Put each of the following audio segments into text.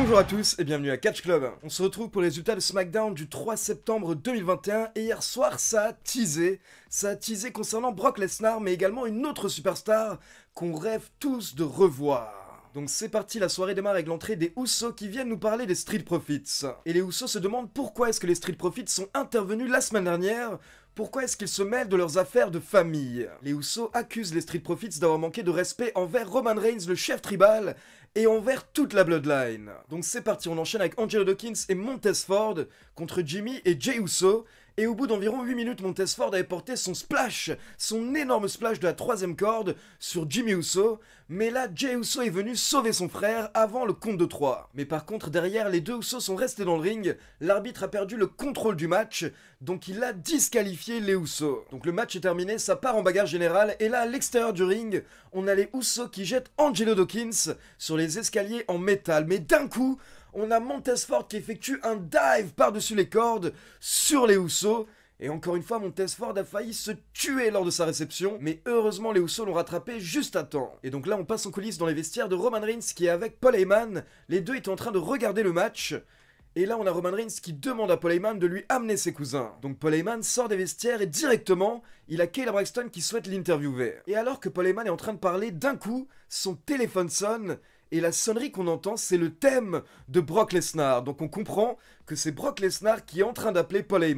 Bonjour à tous et bienvenue à Catch Club. On se retrouve pour les résultats de SmackDown du 3 septembre 2021 et hier soir ça a teasé. Ça a teasé concernant Brock Lesnar mais également une autre superstar qu'on rêve tous de revoir. Donc c'est parti, la soirée démarre avec l'entrée des Houssos qui viennent nous parler des Street Profits. Et les Houssos se demandent pourquoi est-ce que les Street Profits sont intervenus la semaine dernière pourquoi est-ce qu'ils se mêlent de leurs affaires de famille Les Houssos accusent les Street Profits d'avoir manqué de respect envers Roman Reigns, le chef tribal, et envers toute la Bloodline. Donc c'est parti, on enchaîne avec Angelo Dawkins et Montez Ford contre Jimmy et Jey Uso et au bout d'environ 8 minutes, Montesford avait porté son splash, son énorme splash de la troisième corde sur Jimmy Uso. Mais là, Jay Uso est venu sauver son frère avant le compte de 3. Mais par contre, derrière, les deux Uso sont restés dans le ring. L'arbitre a perdu le contrôle du match, donc il a disqualifié les Uso. Donc le match est terminé, ça part en bagarre générale. Et là, à l'extérieur du ring, on a les Uso qui jettent Angelo Dawkins sur les escaliers en métal. Mais d'un coup, on a Montesford qui effectue un dive par-dessus les cordes sur les Housseaux. Et encore une fois, Montesford a failli se tuer lors de sa réception, mais heureusement les Housseaux l'ont rattrapé juste à temps. Et donc là, on passe en coulisses dans les vestiaires de Roman Reigns qui est avec Paul Heyman. Les deux étaient en train de regarder le match. Et là, on a Roman Reigns qui demande à Paul Heyman de lui amener ses cousins. Donc Paul Heyman sort des vestiaires et directement, il a Kayla Braxton qui souhaite l'interviewer. Et alors que Paul Heyman est en train de parler, d'un coup, son téléphone sonne et la sonnerie qu'on entend, c'est le thème de Brock Lesnar. Donc on comprend que c'est Brock Lesnar qui est en train d'appeler Paul Et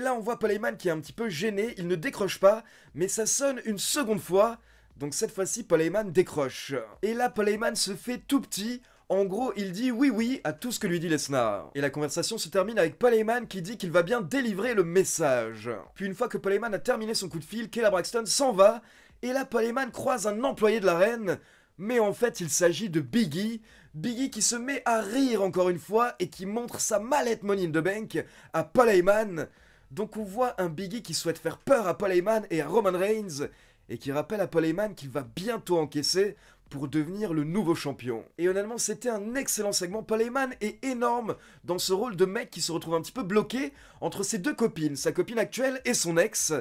là, on voit Paul qui est un petit peu gêné, il ne décroche pas, mais ça sonne une seconde fois. Donc cette fois-ci, Paul décroche. Et là, Paul se fait tout petit. En gros, il dit oui oui à tout ce que lui dit Lesnar. Et la conversation se termine avec Paul qui dit qu'il va bien délivrer le message. Puis une fois que Paul a terminé son coup de fil, Kayla Braxton s'en va. Et là, Paul croise un employé de l'arène mais en fait il s'agit de Biggie, Biggie qui se met à rire encore une fois et qui montre sa mallette Money in the Bank à Paul Heyman. Donc on voit un Biggie qui souhaite faire peur à Paul Heyman et à Roman Reigns et qui rappelle à Paul Heyman qu'il va bientôt encaisser pour devenir le nouveau champion. Et honnêtement, c'était un excellent segment. Paul Heyman est énorme dans ce rôle de mec qui se retrouve un petit peu bloqué entre ses deux copines, sa copine actuelle et son ex.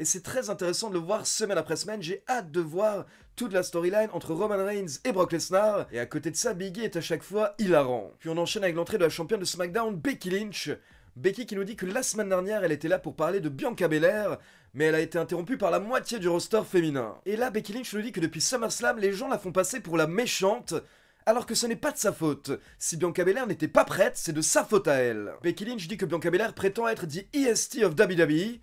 Et c'est très intéressant de le voir semaine après semaine. J'ai hâte de voir toute la storyline entre Roman Reigns et Brock Lesnar. Et à côté de ça, Biggie est à chaque fois hilarant. Puis on enchaîne avec l'entrée de la championne de SmackDown, Becky Lynch. Becky qui nous dit que la semaine dernière, elle était là pour parler de Bianca Belair, mais elle a été interrompue par la moitié du roster féminin. Et là, Becky Lynch nous dit que depuis SummerSlam, les gens la font passer pour la méchante, alors que ce n'est pas de sa faute. Si Bianca Belair n'était pas prête, c'est de sa faute à elle. Becky Lynch dit que Bianca Belair prétend être dit EST of WWE,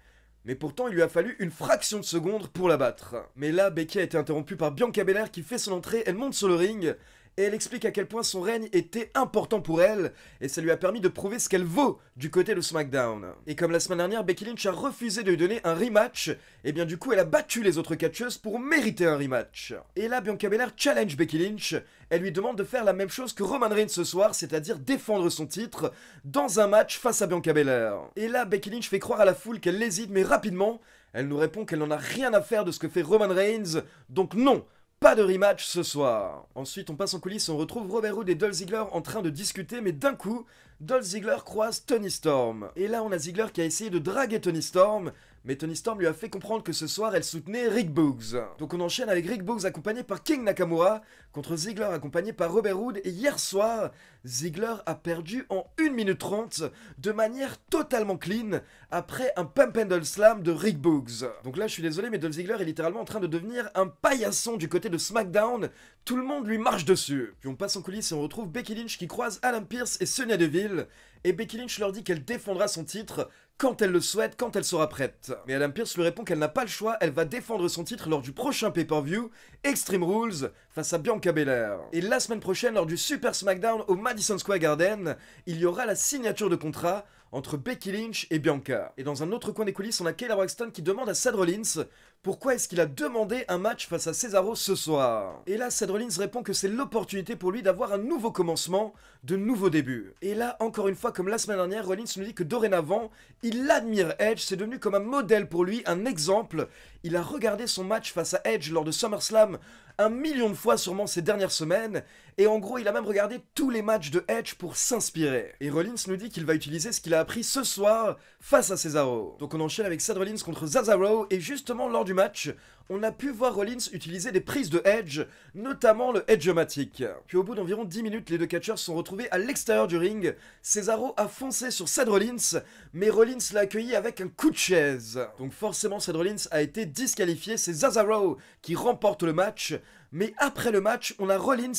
mais pourtant, il lui a fallu une fraction de seconde pour la battre. Mais là, Becky a été interrompue par Bianca Belair qui fait son entrée, elle monte sur le ring, et elle explique à quel point son règne était important pour elle, et ça lui a permis de prouver ce qu'elle vaut du côté de SmackDown. Et comme la semaine dernière, Becky Lynch a refusé de lui donner un rematch, et bien du coup elle a battu les autres catcheuses pour mériter un rematch. Et là, Bianca Belair challenge Becky Lynch, elle lui demande de faire la même chose que Roman Reigns ce soir, c'est-à-dire défendre son titre dans un match face à Bianca Belair. Et là, Becky Lynch fait croire à la foule qu'elle hésite, mais rapidement, elle nous répond qu'elle n'en a rien à faire de ce que fait Roman Reigns, donc non, pas de rematch ce soir. Ensuite, on passe en coulisses on retrouve Robert Hood et Dolph Ziggler en train de discuter, mais d'un coup, Dolph Ziggler croise Tony Storm. Et là, on a Ziggler qui a essayé de draguer Tony Storm, mais Tony Storm lui a fait comprendre que ce soir elle soutenait Rick Boogs. Donc on enchaîne avec Rick Boogs accompagné par King Nakamura contre Ziggler accompagné par Robert Hood et hier soir, Ziggler a perdu en 1 minute 30 de manière totalement clean après un pump and slam de Rick Boogs. Donc là je suis désolé mais Don Ziggler est littéralement en train de devenir un paillasson du côté de SmackDown, tout le monde lui marche dessus. Puis on passe en coulisses et on retrouve Becky Lynch qui croise Adam Pierce et Sonia Deville et Becky Lynch leur dit qu'elle défendra son titre quand elle le souhaite, quand elle sera prête. Mais Adam Pierce lui répond qu'elle n'a pas le choix, elle va défendre son titre lors du prochain pay-per-view, Extreme Rules, face à Bianca Belair. Et la semaine prochaine, lors du Super SmackDown au Madison Square Garden, il y aura la signature de contrat entre Becky Lynch et Bianca. Et dans un autre coin des coulisses, on a Kayla Braxton qui demande à Seth Rollins pourquoi est-ce qu'il a demandé un match face à Cesaro ce soir Et là, Seth Rollins répond que c'est l'opportunité pour lui d'avoir un nouveau commencement, de nouveaux débuts. Et là, encore une fois, comme la semaine dernière, Rollins nous dit que dorénavant, il admire Edge, c'est devenu comme un modèle pour lui, un exemple. Il a regardé son match face à Edge lors de SummerSlam un million de fois sûrement ces dernières semaines, et en gros il a même regardé tous les matchs de Edge pour s'inspirer. Et Rollins nous dit qu'il va utiliser ce qu'il a appris ce soir face à Cesaro. Donc on enchaîne avec Sad Rollins contre Zazaro et justement lors du match, on a pu voir Rollins utiliser des prises de edge, notamment le o matic Puis au bout d'environ 10 minutes, les deux catcheurs sont retrouvés à l'extérieur du ring. Cesaro a foncé sur Seth Rollins, mais Rollins l'a accueilli avec un coup de chaise. Donc forcément, Seth Rollins a été disqualifié, c'est Cesaro qui remporte le match. Mais après le match, on a Rollins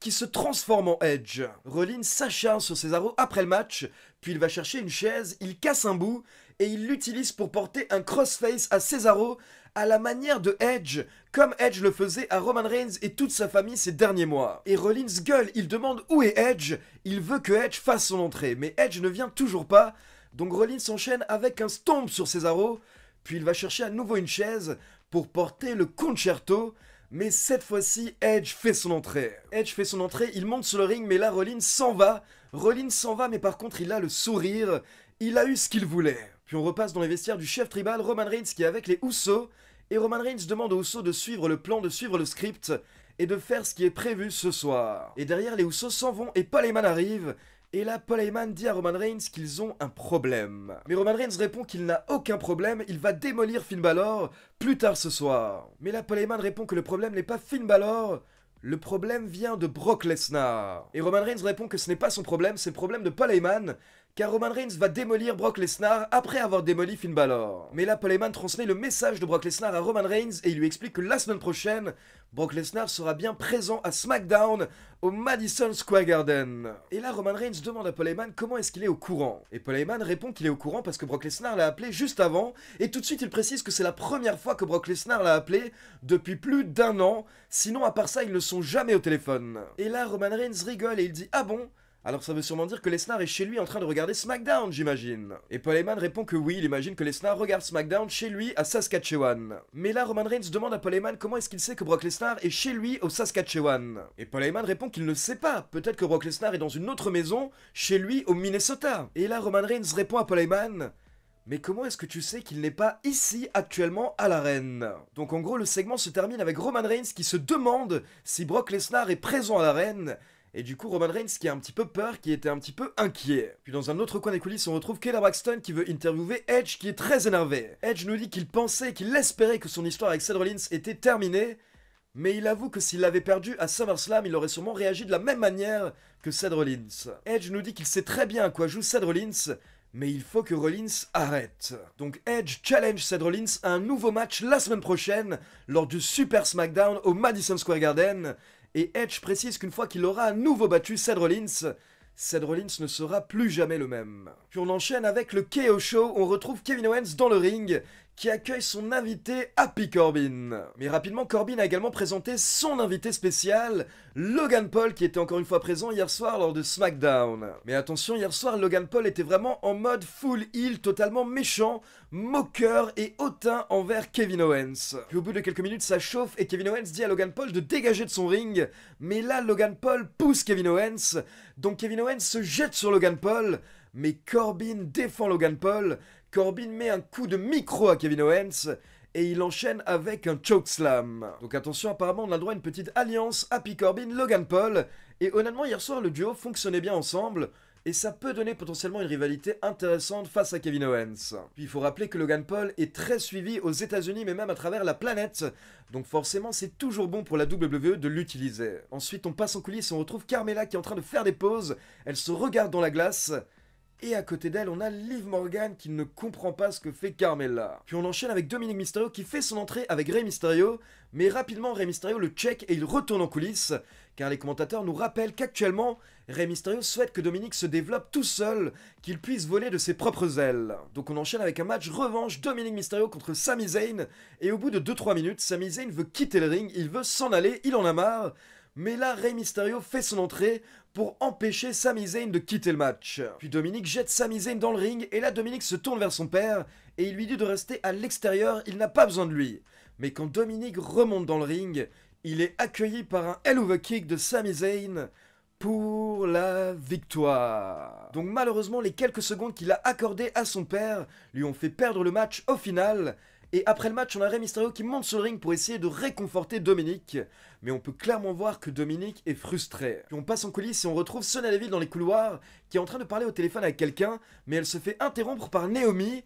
qui se transforme en Edge. Rollins s'acharne sur Cesaro après le match, puis il va chercher une chaise, il casse un bout, et il l'utilise pour porter un crossface à Cesaro à la manière de Edge, comme Edge le faisait à Roman Reigns et toute sa famille ces derniers mois. Et Rollins gueule, il demande où est Edge, il veut que Edge fasse son entrée, mais Edge ne vient toujours pas, donc Rollins s'enchaîne avec un stomp sur ses puis il va chercher à nouveau une chaise pour porter le concerto, mais cette fois-ci, Edge fait son entrée. Edge fait son entrée, il monte sur le ring, mais là, Rollins s'en va. Rollins s'en va, mais par contre, il a le sourire. Il a eu ce qu'il voulait. Puis on repasse dans les vestiaires du chef tribal Roman Reigns qui est avec les Housseaux. Et Roman Reigns demande aux Ousso de suivre le plan, de suivre le script et de faire ce qui est prévu ce soir. Et derrière, les Housseaux s'en vont et Paul arrive. Et là, Paul dit à Roman Reigns qu'ils ont un problème. Mais Roman Reigns répond qu'il n'a aucun problème, il va démolir Finn Balor plus tard ce soir. Mais là, Paul répond que le problème n'est pas Finn Balor, le problème vient de Brock Lesnar. Et Roman Reigns répond que ce n'est pas son problème, c'est le problème de Paul car Roman Reigns va démolir Brock Lesnar après avoir démoli Finn Balor. Mais là, Paul transmet le message de Brock Lesnar à Roman Reigns et il lui explique que la semaine prochaine, Brock Lesnar sera bien présent à SmackDown au Madison Square Garden. Et là, Roman Reigns demande à Paul comment est-ce qu'il est au courant. Et Paul répond qu'il est au courant parce que Brock Lesnar l'a appelé juste avant, et tout de suite il précise que c'est la première fois que Brock Lesnar l'a appelé depuis plus d'un an, sinon à part ça ils ne sont jamais au téléphone. Et là, Roman Reigns rigole et il dit « Ah bon ?» Alors ça veut sûrement dire que Lesnar est chez lui en train de regarder SmackDown, j'imagine. Et Paul répond que oui, il imagine que Lesnar regarde SmackDown chez lui à Saskatchewan. Mais là, Roman Reigns demande à Paul comment est-ce qu'il sait que Brock Lesnar est chez lui au Saskatchewan. Et Paul répond qu'il ne sait pas, peut-être que Brock Lesnar est dans une autre maison, chez lui au Minnesota. Et là, Roman Reigns répond à Paul mais comment est-ce que tu sais qu'il n'est pas ici actuellement à l'arène Donc en gros, le segment se termine avec Roman Reigns qui se demande si Brock Lesnar est présent à l'arène et du coup, Roman Reigns qui a un petit peu peur, qui était un petit peu inquiet. Puis dans un autre coin des coulisses, on retrouve Kayla Braxton qui veut interviewer Edge qui est très énervé. Edge nous dit qu'il pensait, qu'il espérait que son histoire avec Seth Rollins était terminée, mais il avoue que s'il l'avait perdu à SummerSlam, il aurait sûrement réagi de la même manière que Seth Rollins. Edge nous dit qu'il sait très bien à quoi joue Seth Rollins, mais il faut que Rollins arrête. Donc Edge challenge Seth Rollins à un nouveau match la semaine prochaine lors du Super SmackDown au Madison Square Garden et Edge précise qu'une fois qu'il aura à nouveau battu Seth Rollins, Seth Rollins ne sera plus jamais le même. Puis on enchaîne avec le KO Show, on retrouve Kevin Owens dans le ring, qui accueille son invité Happy Corbin. Mais rapidement, Corbin a également présenté son invité spécial, Logan Paul, qui était encore une fois présent hier soir lors de SmackDown. Mais attention, hier soir, Logan Paul était vraiment en mode full heel, totalement méchant, moqueur et hautain envers Kevin Owens. Puis au bout de quelques minutes, ça chauffe et Kevin Owens dit à Logan Paul de dégager de son ring. Mais là, Logan Paul pousse Kevin Owens, donc Kevin Owens se jette sur Logan Paul mais Corbin défend Logan Paul Corbin met un coup de micro à Kevin Owens et il enchaîne avec un chokeslam. Donc attention, apparemment on a droit à une petite alliance Happy Corbin, Logan Paul. Et honnêtement, hier soir le duo fonctionnait bien ensemble. Et ça peut donner potentiellement une rivalité intéressante face à Kevin Owens. Puis il faut rappeler que Logan Paul est très suivi aux États-Unis mais même à travers la planète. Donc forcément c'est toujours bon pour la WWE de l'utiliser. Ensuite on passe en coulisses et on retrouve Carmela qui est en train de faire des pauses. Elle se regarde dans la glace et à côté d'elle, on a Liv Morgan qui ne comprend pas ce que fait Carmella. Puis on enchaîne avec Dominique Mysterio qui fait son entrée avec Rey Mysterio, mais rapidement Rey Mysterio le check et il retourne en coulisses, car les commentateurs nous rappellent qu'actuellement, Rey Mysterio souhaite que Dominique se développe tout seul, qu'il puisse voler de ses propres ailes. Donc on enchaîne avec un match revanche Dominique Mysterio contre Sami Zayn, et au bout de 2-3 minutes, Sami Zayn veut quitter le ring, il veut s'en aller, il en a marre, mais là Rey Mysterio fait son entrée pour empêcher Sami Zayn de quitter le match. Puis Dominique jette Sami Zayn dans le ring et là Dominique se tourne vers son père et il lui dit de rester à l'extérieur, il n'a pas besoin de lui. Mais quand Dominique remonte dans le ring, il est accueilli par un Hell Kick de Sami Zayn pour la victoire. Donc malheureusement les quelques secondes qu'il a accordées à son père lui ont fait perdre le match au final et après le match, on a Rey Mysterio qui monte sur le ring pour essayer de réconforter Dominique. Mais on peut clairement voir que Dominique est frustré. Puis on passe en coulisses et on retrouve Sonia Deville dans les couloirs, qui est en train de parler au téléphone avec quelqu'un, mais elle se fait interrompre par Naomi,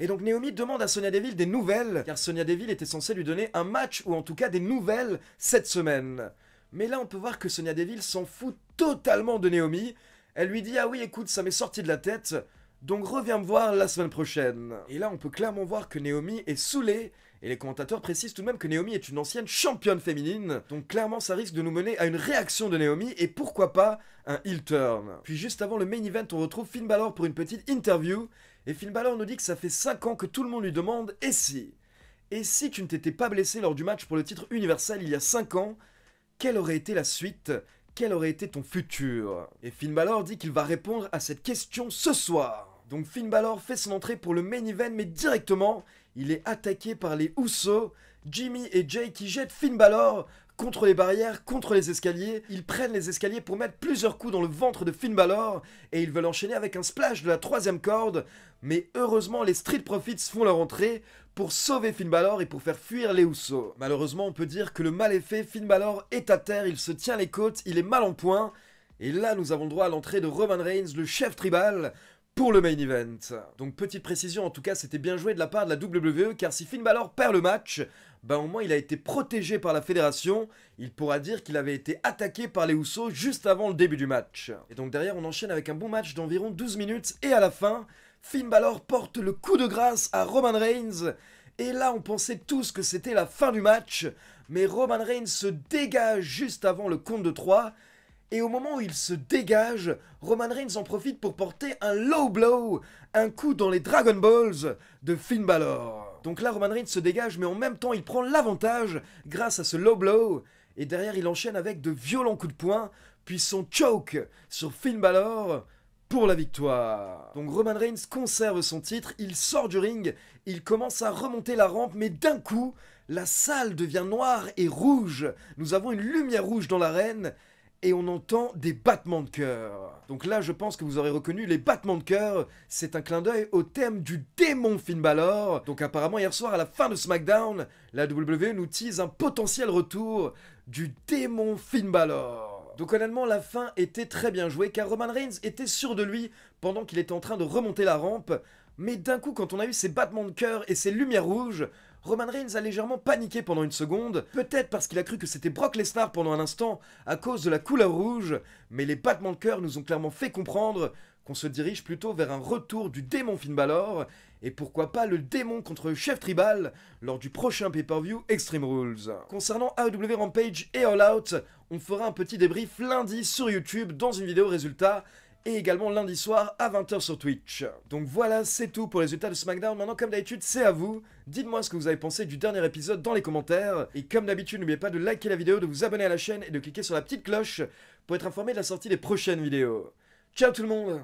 et donc Naomi demande à Sonia Deville des nouvelles, car Sonia Deville était censée lui donner un match ou en tout cas des nouvelles cette semaine. Mais là on peut voir que Sonia Deville s'en fout totalement de Naomi. Elle lui dit ah oui écoute ça m'est sorti de la tête, donc reviens me voir la semaine prochaine. Et là, on peut clairement voir que Naomi est saoulée et les commentateurs précisent tout de même que Naomi est une ancienne championne féminine, donc clairement ça risque de nous mener à une réaction de Naomi et pourquoi pas un heel turn. Puis juste avant le main event, on retrouve Finn Balor pour une petite interview, et Finn Balor nous dit que ça fait 5 ans que tout le monde lui demande Et si Et si tu ne t'étais pas blessé lors du match pour le titre universel il y a 5 ans, quelle aurait été la suite quel aurait été ton futur Et Finn Balor dit qu'il va répondre à cette question ce soir. Donc Finn Balor fait son entrée pour le main event, mais directement, il est attaqué par les Housseaux, Jimmy et Jay qui jettent Finn Balor contre les barrières, contre les escaliers. Ils prennent les escaliers pour mettre plusieurs coups dans le ventre de Finn Balor et ils veulent enchaîner avec un splash de la troisième corde. Mais heureusement, les Street Profits font leur entrée pour sauver Finn Balor et pour faire fuir les houssos Malheureusement, on peut dire que le mal est fait. Finn Balor est à terre, il se tient les côtes, il est mal en point. Et là, nous avons le droit à l'entrée de Roman Reigns, le chef tribal, pour le main event. Donc petite précision, en tout cas c'était bien joué de la part de la WWE, car si Finn Balor perd le match, bah au moins il a été protégé par la fédération, il pourra dire qu'il avait été attaqué par les Housseaux juste avant le début du match. Et donc derrière on enchaîne avec un bon match d'environ 12 minutes, et à la fin, Finn Balor porte le coup de grâce à Roman Reigns, et là on pensait tous que c'était la fin du match, mais Roman Reigns se dégage juste avant le compte de 3, et au moment où il se dégage, Roman Reigns en profite pour porter un low blow, un coup dans les Dragon Balls de Finn Balor. Donc là, Roman Reigns se dégage, mais en même temps, il prend l'avantage grâce à ce low blow. Et derrière, il enchaîne avec de violents coups de poing, puis son choke sur Finn Balor pour la victoire. Donc Roman Reigns conserve son titre, il sort du ring, il commence à remonter la rampe, mais d'un coup, la salle devient noire et rouge. Nous avons une lumière rouge dans l'arène et on entend des battements de cœur. Donc là, je pense que vous aurez reconnu les battements de cœur. C'est un clin d'œil au thème du démon Finn Balor. Donc apparemment, hier soir, à la fin de SmackDown, la WWE nous tease un potentiel retour du démon Finn Balor. Donc honnêtement, la fin était très bien jouée car Roman Reigns était sûr de lui pendant qu'il était en train de remonter la rampe mais d'un coup, quand on a eu ces battements de cœur et ces lumières rouges, Roman Reigns a légèrement paniqué pendant une seconde, peut-être parce qu'il a cru que c'était Brock Lesnar pendant un instant à cause de la couleur rouge, mais les battements de cœur nous ont clairement fait comprendre qu'on se dirige plutôt vers un retour du démon Finn Balor, et pourquoi pas le démon contre le chef tribal lors du prochain pay-per-view Extreme Rules. Concernant AEW Rampage et All Out, on fera un petit débrief lundi sur YouTube dans une vidéo résultat et également lundi soir à 20h sur Twitch. Donc voilà, c'est tout pour les résultats de SmackDown. Maintenant, comme d'habitude, c'est à vous. Dites-moi ce que vous avez pensé du dernier épisode dans les commentaires. Et comme d'habitude, n'oubliez pas de liker la vidéo, de vous abonner à la chaîne et de cliquer sur la petite cloche pour être informé de la sortie des prochaines vidéos. Ciao tout le monde